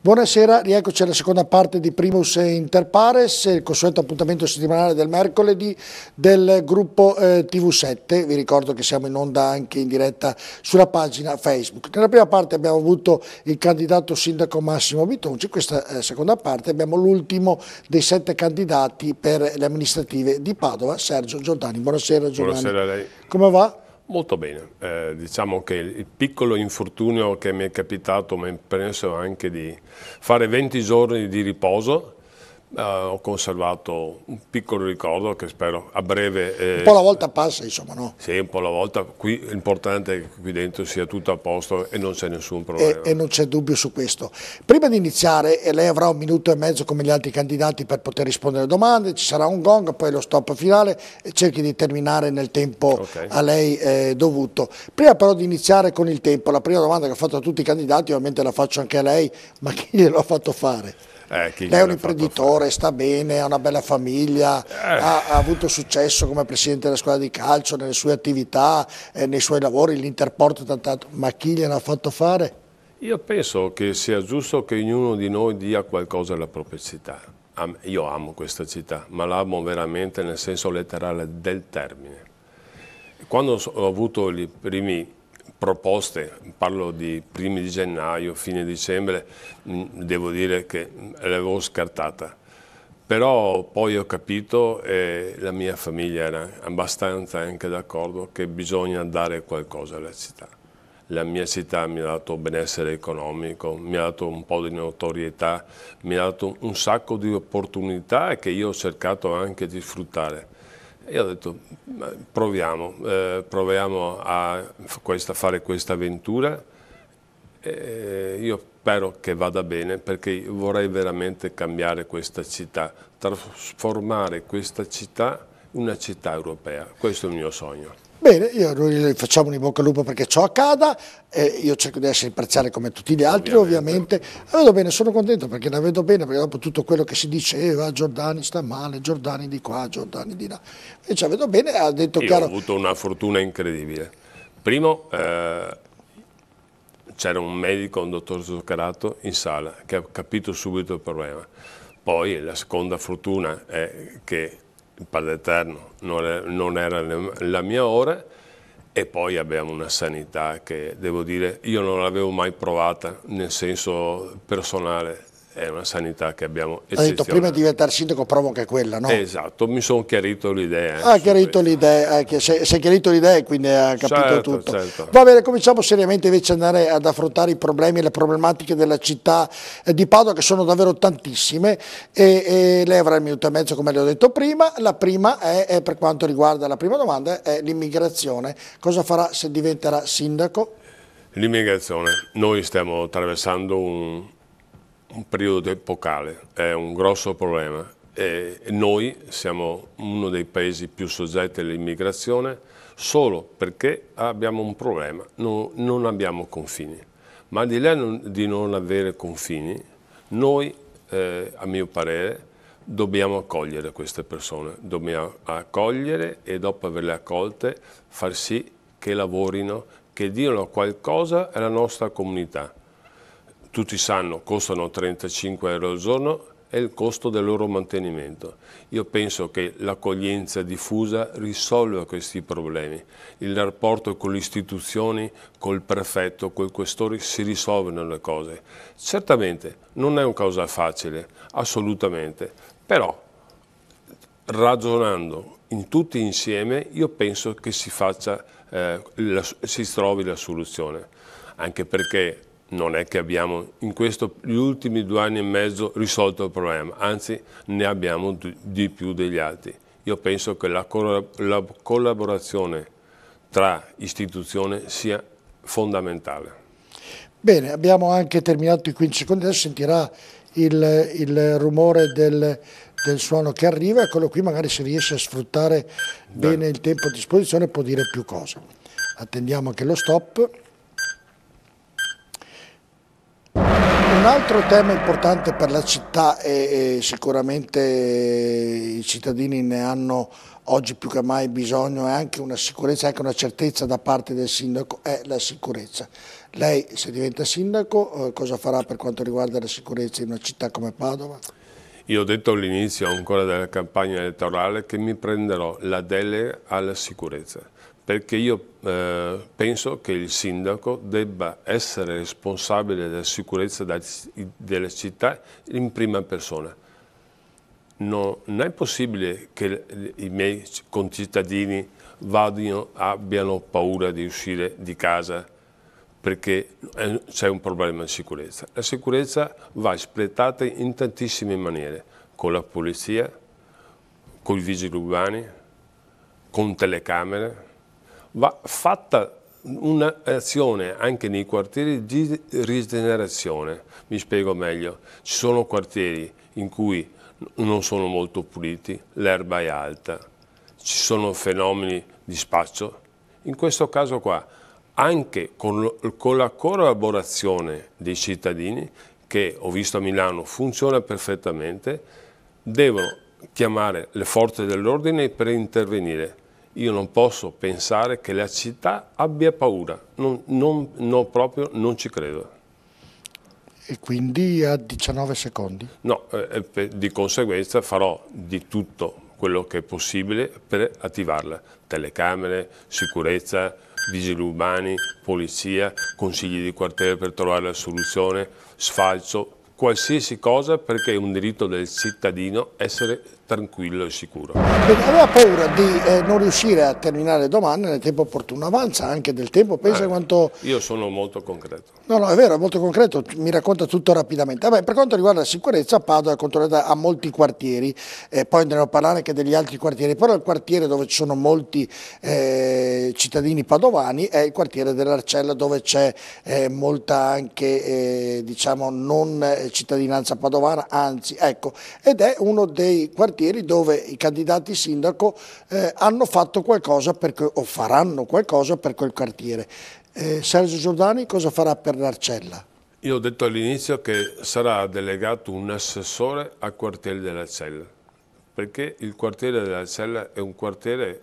Buonasera, rieccoci alla seconda parte di Primus Inter Pares, il consueto appuntamento settimanale del mercoledì del gruppo eh, TV7. Vi ricordo che siamo in onda anche in diretta sulla pagina Facebook. Nella prima parte abbiamo avuto il candidato sindaco Massimo Bitonci, in questa eh, seconda parte abbiamo l'ultimo dei sette candidati per le amministrative di Padova, Sergio Giordani. Buonasera Giordani. Buonasera a lei. Come va? Molto bene, eh, diciamo che il piccolo infortunio che mi è capitato mi ha permesso anche di fare 20 giorni di riposo Uh, ho conservato un piccolo ricordo che spero a breve... Eh, un po' alla volta passa, insomma, no? Sì, un po' alla volta. Qui l'importante è che qui dentro sia tutto a posto e non c'è nessun problema. E, e non c'è dubbio su questo. Prima di iniziare, e lei avrà un minuto e mezzo come gli altri candidati per poter rispondere alle domande, ci sarà un gong, poi lo stop finale e cerchi di terminare nel tempo okay. a lei eh, dovuto. Prima però di iniziare con il tempo, la prima domanda che ho fatto a tutti i candidati, ovviamente la faccio anche a lei, ma chi glielo ha fatto fare? Eh, lei è un imprenditore, Torre sta bene, ha una bella famiglia, eh. ha, ha avuto successo come presidente della squadra di calcio, nelle sue attività, eh, nei suoi lavori, l'Interporto e tant'altro, ma chi gliel'ha fatto fare? Io penso che sia giusto che ognuno di noi dia qualcosa alla propria città. Io amo questa città, ma l'amo veramente nel senso letterale del termine. Quando ho avuto le prime proposte, parlo di primi di gennaio, fine dicembre, mm, devo dire che mm, l'avevo scartata però poi ho capito, e la mia famiglia era abbastanza anche d'accordo, che bisogna dare qualcosa alla città. La mia città mi ha dato benessere economico, mi ha dato un po' di notorietà, mi ha dato un sacco di opportunità che io ho cercato anche di sfruttare. E ho detto proviamo, eh, proviamo a, questa, fare questa avventura. Eh, io Spero che vada bene perché vorrei veramente cambiare questa città, trasformare questa città in una città europea. Questo è il mio sogno. Bene, io, noi facciamo un in bocca al lupo perché ciò accada, eh, io cerco di essere imparziale come tutti gli altri ovviamente, ovviamente. la vedo bene, sono contento perché la vedo bene, perché dopo tutto quello che si diceva, Giordani sta male, Giordani di qua, Giordani di là, invece la vedo bene, ha detto io chiaro... ho avuto una fortuna incredibile, primo eh, c'era un medico, un dottor Zuccarato in sala che ha capito subito il problema. Poi la seconda fortuna è che il Padre Eterno non era la mia ora e poi abbiamo una sanità che devo dire io non l'avevo mai provata nel senso personale è una sanità che abbiamo eccezionale. Ho detto, prima di diventare sindaco provo anche quella, no? Esatto, mi sono chiarito l'idea. Ha ah, chiarito l'idea, eh, sei, eh, sei chiarito l'idea e quindi ha capito certo, tutto. Certo. Va bene, cominciamo seriamente invece ad andare ad affrontare i problemi e le problematiche della città eh, di Padova che sono davvero tantissime e, e lei avrà il minuto e mezzo come le ho detto prima. La prima è, è per quanto riguarda la prima domanda, è l'immigrazione. Cosa farà se diventerà sindaco? L'immigrazione. Noi stiamo attraversando un, un periodo epocale, è un grosso problema. E noi siamo uno dei paesi più soggetti all'immigrazione solo perché abbiamo un problema, non, non abbiamo confini. Ma al di là di non avere confini, noi, eh, a mio parere, dobbiamo accogliere queste persone, dobbiamo accogliere e dopo averle accolte far sì che lavorino, che diano qualcosa alla nostra comunità tutti sanno, costano 35 euro al giorno, è il costo del loro mantenimento. Io penso che l'accoglienza diffusa risolva questi problemi. Il rapporto con le istituzioni, col prefetto, col questore si risolvono le cose. Certamente non è una cosa facile, assolutamente, però ragionando in tutti insieme io penso che si, faccia, eh, la, si trovi la soluzione, anche perché non è che abbiamo in questi ultimi due anni e mezzo risolto il problema, anzi ne abbiamo di più degli altri. Io penso che la, la collaborazione tra istituzioni sia fondamentale. Bene, abbiamo anche terminato i 15 secondi, adesso sentirà il, il rumore del, del suono che arriva, eccolo qui, magari se riesce a sfruttare bene, bene il tempo a disposizione può dire più cose. Attendiamo anche lo stop. Un altro tema importante per la città e, sicuramente i cittadini ne hanno oggi più che mai bisogno è anche una sicurezza, anche una certezza da parte del sindaco, è la sicurezza. Lei se diventa sindaco eh, cosa farà per quanto riguarda la sicurezza in una città come Padova? Io ho detto all'inizio ancora della campagna elettorale che mi prenderò la delega alla sicurezza perché io eh, penso che il sindaco debba essere responsabile della sicurezza delle città in prima persona. Non, è possibile che i miei concittadini vadino, abbiano paura di uscire di casa perché c'è un problema di sicurezza. La sicurezza va espletata in tantissime maniere, con la polizia, con i vigili urbani, con telecamere, va fatta un'azione anche nei quartieri di rigenerazione. Mi spiego meglio. Ci sono quartieri in cui non sono molto puliti, l'erba è alta, ci sono fenomeni di spaccio. In questo caso qua, anche con, con la collaborazione dei cittadini, che ho visto a Milano funziona perfettamente, devono chiamare le forze dell'ordine per intervenire io non posso pensare che la città abbia paura, non, non, non proprio non ci credo. E quindi a 19 secondi? No, eh, eh di conseguenza farò di tutto quello che è possibile per attivarla. Telecamere, sicurezza, vigili urbani, polizia, consigli di quartiere per trovare la soluzione, sfalcio, qualsiasi cosa perché è un diritto del cittadino essere tranquillo e sicuro. Aveva paura di eh, non riuscire a terminare le domande nel tempo opportuno, avanza anche del tempo, pensa eh, quanto... Io sono molto concreto. No, no, è vero, è molto concreto, mi racconta tutto rapidamente. Vabbè, per quanto riguarda la sicurezza, Padova è controllata a molti quartieri, eh, poi andremo a parlare anche degli altri quartieri, però il quartiere dove ci sono molti eh, cittadini padovani è il quartiere dell'Arcella dove c'è eh, molta anche, eh, diciamo, non eh, cittadinanza padovana, anzi, ecco, ed è uno dei quartieri dove i candidati sindaco eh, hanno fatto qualcosa per, o faranno qualcosa per quel quartiere. Eh, Sergio Giordani cosa farà per l'Arcella? Io ho detto all'inizio che sarà delegato un assessore al quartiere dell'Arcella, perché il quartiere dell'Arcella è un quartiere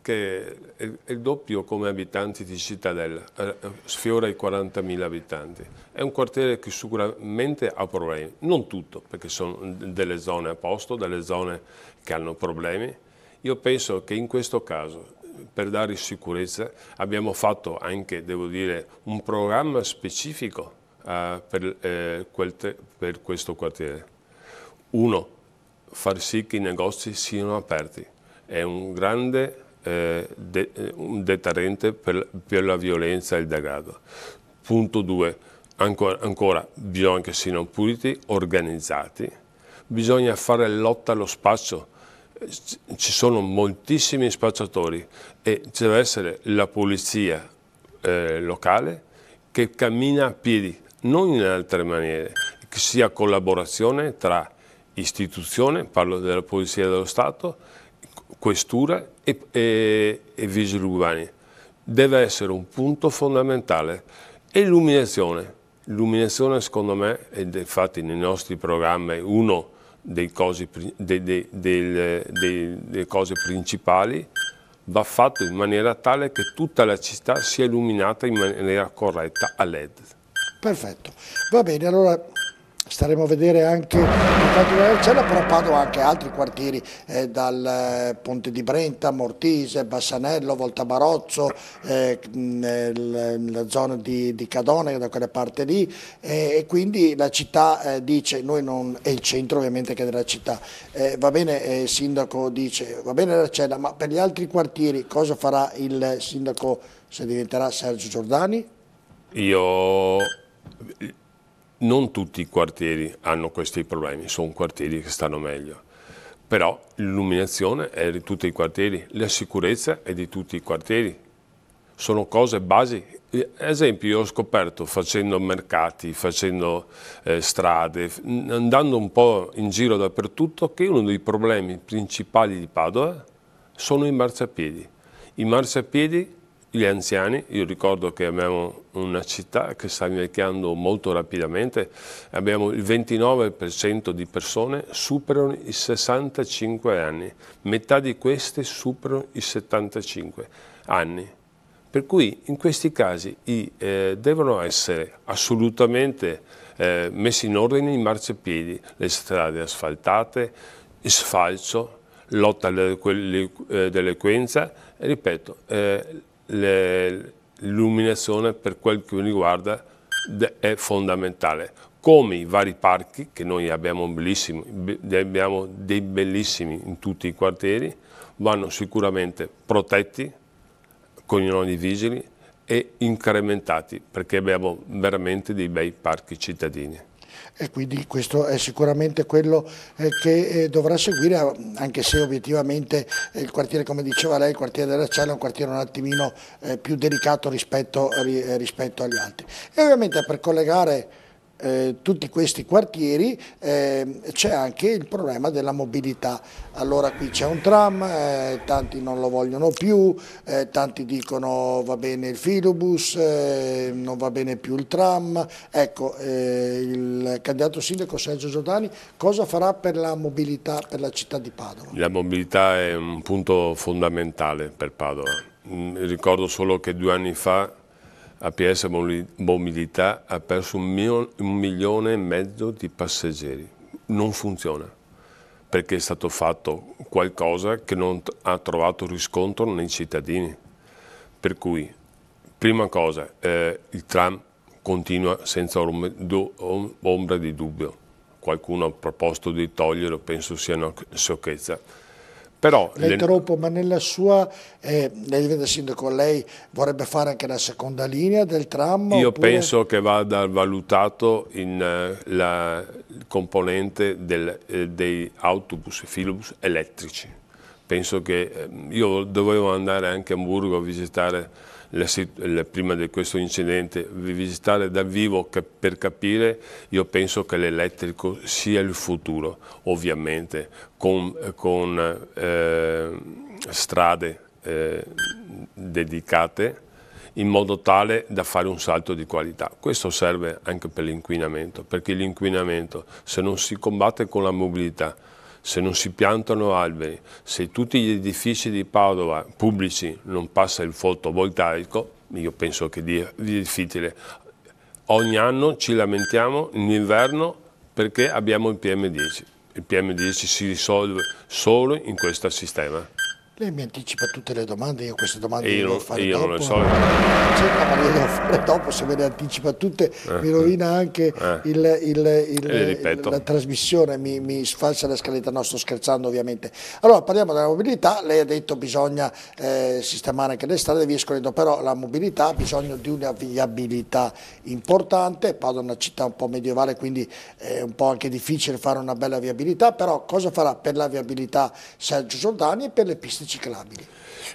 che è il doppio come abitanti di Cittadella, eh, sfiora i 40.000 abitanti. È un quartiere che sicuramente ha problemi, non tutto, perché sono delle zone a posto, delle zone che hanno problemi. Io penso che in questo caso, per dare sicurezza, abbiamo fatto anche, devo dire, un programma specifico uh, per, eh, quel per questo quartiere. Uno, far sì che i negozi siano aperti. È un grande eh, de, un eh, deterrente per, per, la violenza e il degrado. Punto 2. Ancora, ancora, bisogna che siano puliti, organizzati, bisogna fare lotta allo spazio, eh, ci sono moltissimi spacciatori e ci deve essere la polizia eh, locale che cammina a piedi, non in altre maniere, che sia collaborazione tra istituzione, parlo della Polizia dello Stato, questura e, e, e vigili urbani. Deve essere un punto fondamentale. E l'illuminazione. L'illuminazione secondo me, e infatti nei nostri programmi è uno dei cosi, dei, dei, delle cose principali, va fatto in maniera tale che tutta la città sia illuminata in maniera corretta a LED. Perfetto, va bene, allora staremo a vedere anche intanto della Cella, però Padova anche altri quartieri eh, dal eh, Ponte di Brenta, Mortise, Bassanello, Voltabarozzo, eh, nella zona di, di Cadone, da quelle parti lì eh, e quindi la città eh, dice, noi non, è il centro ovviamente che è della città, eh, va bene il sindaco dice va bene la Cella, ma per gli altri quartieri cosa farà il sindaco se diventerà Sergio Giordani? Io non tutti i quartieri hanno questi problemi, sono quartieri che stanno meglio. Però l'illuminazione è di tutti i quartieri, la sicurezza è di tutti i quartieri. Sono cose basi. Ad esempio, io ho scoperto facendo mercati, facendo eh, strade, andando un po' in giro dappertutto, che uno dei problemi principali di Padova sono i marciapiedi. I marciapiedi gli anziani, io ricordo che abbiamo una città che sta invecchiando molto rapidamente, abbiamo il 29% di persone superano i 65 anni, metà di queste superano i 75 anni. Per cui in questi casi i, eh, devono essere assolutamente eh, messi in ordine i marciapiedi, le strade asfaltate, il sfalcio, lotta all'eloquenza, eh, ripeto, eh, l'illuminazione per quel che mi riguarda è fondamentale. Come i vari parchi, che noi abbiamo, abbiamo dei bellissimi in tutti i quartieri, vanno sicuramente protetti con i nodi vigili e incrementati perché abbiamo veramente dei bei parchi cittadini e quindi questo è sicuramente quello eh, che eh, dovrà seguire eh, anche se obiettivamente il quartiere come diceva lei, il quartiere della Cella è un quartiere un attimino più delicato rispetto, rispetto agli altri. E ovviamente per collegare eh, tutti questi quartieri eh, c'è anche il problema della mobilità. Allora qui c'è un tram, eh, tanti non lo vogliono più, eh, tanti dicono va bene il filobus, eh, non va bene più il tram. Ecco, eh, il candidato sindaco Sergio Giordani cosa farà per la mobilità per la città di Padova? La mobilità è un punto fondamentale per Padova. Mm, ricordo solo che due anni fa APS Mobilità ha perso un, mil un milione e mezzo di passeggeri. Non funziona perché è stato fatto qualcosa che non ha trovato riscontro nei cittadini. Per cui, prima cosa, eh, il tram continua senza ombra di dubbio. Qualcuno ha proposto di toglierlo, penso sia una sciocchezza però le interrompo, ma nella sua, eh, lei diventa sindaco, lei vorrebbe fare anche la seconda linea del tram? Io oppure... penso che vada valutato in, uh, la componente del, eh, dei autobus e filobus elettrici. Penso che eh, io dovevo andare anche a Hamburgo a visitare la, la, prima di questo incidente, visitare dal vivo per capire, io penso che l'elettrico sia il futuro, ovviamente, con, con eh, strade eh, dedicate in modo tale da fare un salto di qualità. Questo serve anche per l'inquinamento, perché l'inquinamento se non si combatte con la mobilità, se non si piantano alberi, se tutti gli edifici di Padova pubblici non passa il fotovoltaico, io penso che sia difficile. Ogni anno ci lamentiamo in inverno perché abbiamo il PM10. Il PM10 si risolve solo in questo sistema. Lei mi anticipa tutte le domande, io queste domande io, le devo fare io dopo. Io non le so. Certo, ma le devo fare dopo, se me le anticipa tutte eh, mi rovina anche eh, il, il, il, eh, la trasmissione, mi, mi, sfalsa la scaletta, no sto scherzando ovviamente. Allora parliamo della mobilità, lei ha detto bisogna eh, sistemare anche le strade, vi scorrendo, però la mobilità ha bisogno di una viabilità importante, parlo di una città un po' medievale, quindi è un po' anche difficile fare una bella viabilità, però cosa farà per la viabilità Sergio Giordani e per le piste piste ciclabili?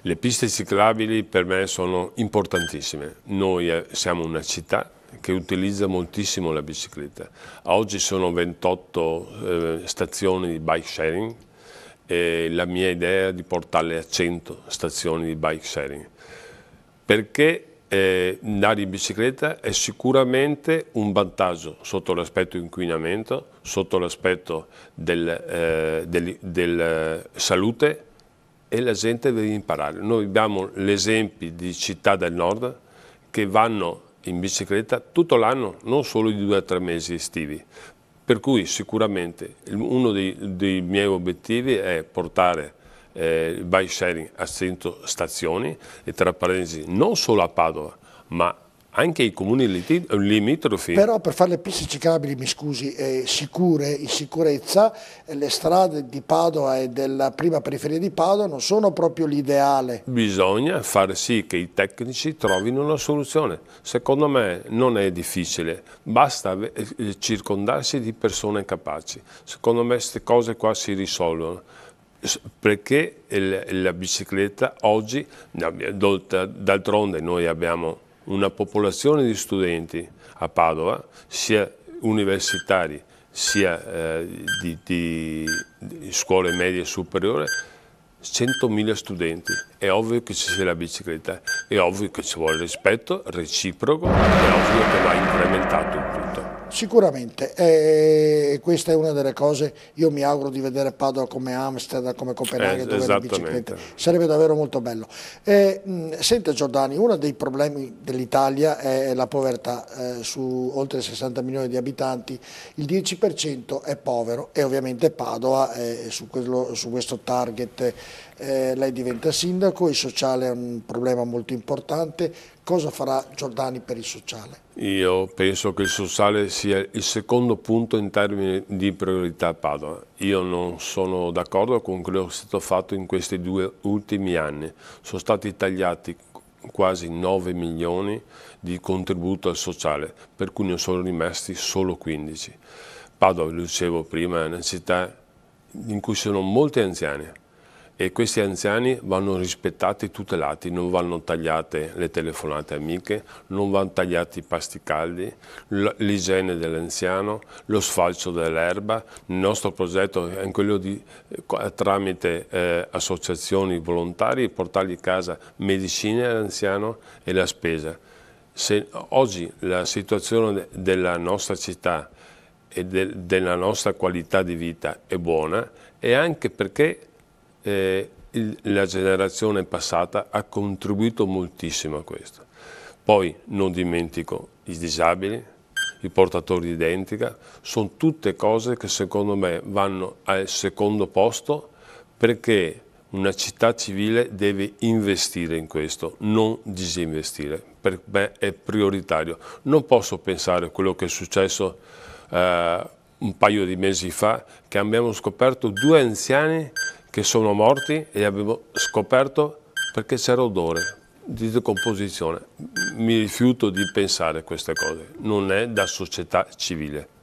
Le piste ciclabili per me sono importantissime. Noi eh, siamo una città che utilizza moltissimo la bicicletta. Oggi sono 28 eh, stazioni di bike sharing e la mia idea è di portarle a 100 stazioni di bike sharing. Perché eh, andare in bicicletta è sicuramente un vantaggio sotto l'aspetto inquinamento, sotto l'aspetto della eh, del, del eh, salute, e la gente deve imparare. Noi abbiamo l'esempio di città del nord che vanno in bicicletta tutto l'anno, non solo di due o tre mesi estivi. Per cui sicuramente uno dei, dei miei obiettivi è portare eh, il bike sharing a 100 stazioni e tra parentesi non solo a Padova, ma anche i comuni limitrofi. Però per fare le piste ciclabili, mi scusi, eh, sicure, in sicurezza, eh, le strade di Padova e della prima periferia di Padova non sono proprio l'ideale. Bisogna far sì che i tecnici trovino una soluzione. Secondo me non è difficile, basta eh, circondarsi di persone capaci. Secondo me queste cose qua si risolvono perché la bicicletta oggi, d'altronde noi abbiamo una popolazione di studenti a Padova, sia universitari sia eh, di, di, di scuole medie e superiore, 100.000 studenti. È ovvio che ci sia la bicicletta, è ovvio che ci vuole rispetto reciproco, è ovvio che va incrementato il tutto. Sicuramente, eh, questa è una delle cose, io mi auguro di vedere Padova come Amsterdam, come Copenaghen, eh, dove la bicicletta, sarebbe davvero molto bello. Eh, mh, senta Giordani, uno dei problemi dell'Italia è la povertà, eh, su oltre 60 milioni di abitanti il 10% è povero e ovviamente Padova è su, quello, su questo target eh, lei diventa sindaco, il sociale è un problema molto importante, cosa farà Giordani per il sociale? Io penso che il sociale sia il secondo punto in termini di priorità a Padova. Io non sono d'accordo con quello che è stato fatto in questi due ultimi anni. Sono stati tagliati quasi 9 milioni di contributo al sociale, per cui ne sono rimasti solo 15. Padova, lo dicevo prima, è una città in cui sono molti anziani, e questi anziani vanno rispettati e tutelati, non vanno tagliate le telefonate amiche, non vanno tagliati i pasti caldi, l'igiene dell'anziano, lo sfalcio dell'erba. Il nostro progetto è quello di, tramite eh, associazioni volontarie, portargli a casa medicine all'anziano e la spesa. Se oggi la situazione della nostra città e de della nostra qualità di vita è buona, è anche perché eh, il, la generazione passata ha contribuito moltissimo a questo. Poi non dimentico i disabili, i portatori di identica, sono tutte cose che secondo me vanno al secondo posto perché una città civile deve investire in questo, non disinvestire. Per me è prioritario. Non posso pensare a quello che è successo eh, un paio di mesi fa, che abbiamo scoperto due anziani che sono morti e li avevo scoperto perché c'era odore di decomposizione. Mi rifiuto di pensare a queste cose, non è da società civile.